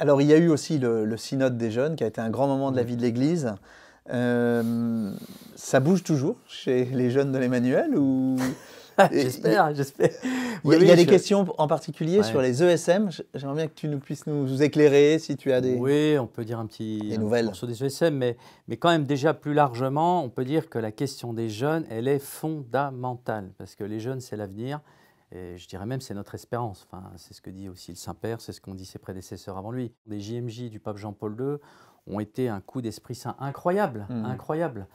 Alors il y a eu aussi le, synode des jeunes qui a été un grand moment de la mm. vie de l'Église. Euh, ça bouge toujours chez les jeunes de l'Emmanuel ou J'espère, j'espère. il y a, des questions en particulier sur les ESM. J'aimerais bien que tu nous puisses nous éclairer si tu as des. Oui, on peut dire un petit des nouvelles sur des ESM, mais, mais quand même déjà plus largement, on peut dire que la question des jeunes, elle est fondamentale parce que les jeunes, c'est l'avenir. Et je dirais même c'est notre espérance. Enfin, c'est ce que dit aussi le Saint-Père, c'est ce qu'ont dit ses prédécesseurs avant lui. Les JMJ du pape Jean-Paul II ont été un coup d'esprit saint incroyable, mmh. incroyable.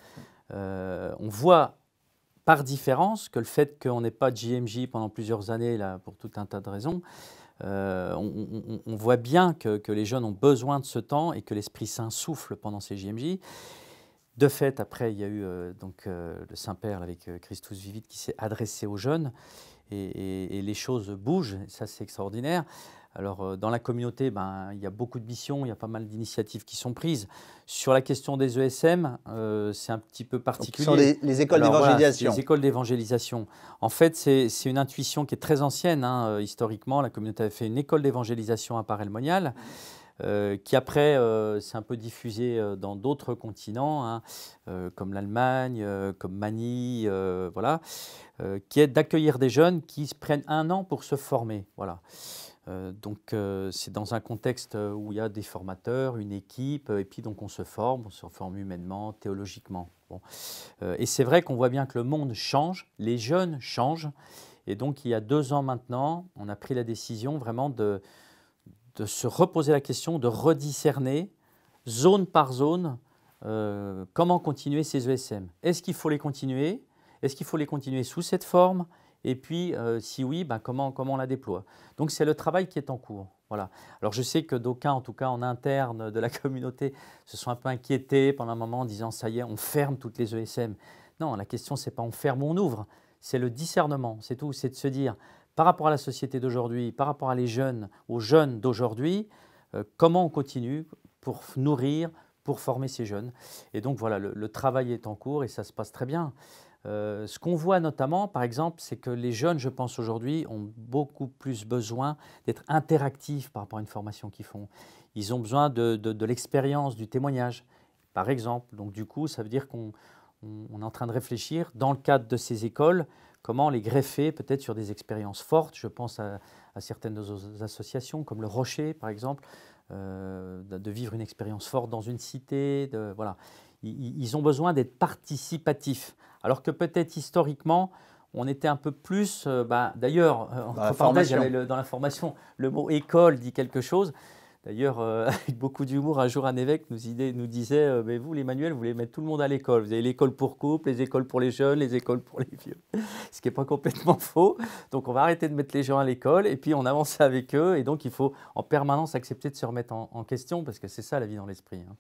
Euh, on voit par différence que le fait qu'on n'ait pas de JMJ pendant plusieurs années, là, pour tout un tas de raisons, euh, on, voit bien que, les jeunes ont besoin de ce temps et que l'Esprit Saint souffle pendant ces JMJ. De fait, après, il y a eu euh, donc, le Saint-Père avec Christus Vivit qui s'est adressé aux jeunes et, les choses bougent, ça c'est extraordinaire. Alors euh, dans la communauté, ben, il y a beaucoup de missions, il y a pas mal d'initiatives qui sont prises. Sur la question des ESM, euh, c'est un petit peu particulier. les, les, écoles d'évangélisation. les écoles d'évangélisation. En fait, c'est une intuition qui est très ancienne. Hein, euh, historiquement, la communauté avait fait une école d'évangélisation à Paray-le-Monial. Euh, qui après c'est euh, s'est un peu diffusé euh, dans d'autres continents, hein, comme l'Allemagne, comme Manille, voilà, qui est d'accueillir des jeunes qui se prennent un an pour se former. Voilà. donc c'est dans un contexte où il y a des formateurs, une équipe, et puis donc on se forme, on se forme humainement, théologiquement. Bon. et c'est vrai qu'on voit bien que le monde change, les jeunes changent, et donc il y a deux ans maintenant, on a pris la décision vraiment de de se reposer la question, de rediscerner zone par zone euh, comment continuer ces ESM. Est-ce qu'il faut les continuer Est-ce qu'il faut les continuer sous cette forme Et puis, euh, si oui, ben, comment, comment on la déploie Donc, c'est le travail qui est en cours. Voilà. Alors, je sais que d'aucuns, en tout cas en interne de la communauté, se sont un peu inquiétés pendant un moment en disant ça y est, on ferme toutes les ESM. Non, la question, n'est pas on ferme ou on ouvre. C'est le discernement, c'est tout. C'est de se dire par rapport à la société d'aujourd'hui, par rapport à les jeunes, aux jeunes d'aujourd'hui, euh, comment on continue pour nourrir, pour former ces jeunes. Et donc voilà, le, travail est en cours et ça se passe très bien. Euh, ce qu'on voit notamment, par exemple, c'est que les jeunes, je pense aujourd'hui, ont beaucoup plus besoin d'être interactifs par rapport à une formation qu'ils font. Ils ont besoin de l'expérience, du témoignage, par exemple. Donc du coup, ça veut dire qu'on on est en train de réfléchir dans le cadre de ces écoles comment les greffer peut-être sur des expériences fortes. Je pense à, certaines de nos associations comme le Rocher par exemple, euh, de vivre une expérience forte dans une cité. voilà, ils, ont besoin d'être participatifs, alors que peut-être historiquement on était un peu plus. Euh, bah, d'ailleurs, euh, dans la formation, le mot école dit quelque chose. D'ailleurs, euh, avec beaucoup d'humour, un jour un évêque nous, nous disait euh, Mais vous, les manuels, vous voulez mettre tout le monde à l'école. Vous avez l'école pour couple, les écoles pour les jeunes, les écoles pour les vieux. Ce qui n'est pas complètement faux. Donc, on va arrêter de mettre les gens à l'école et puis on avance avec eux. Et donc, il faut en permanence accepter de se remettre en, question parce que c'est ça la vie dans l'esprit. Hein.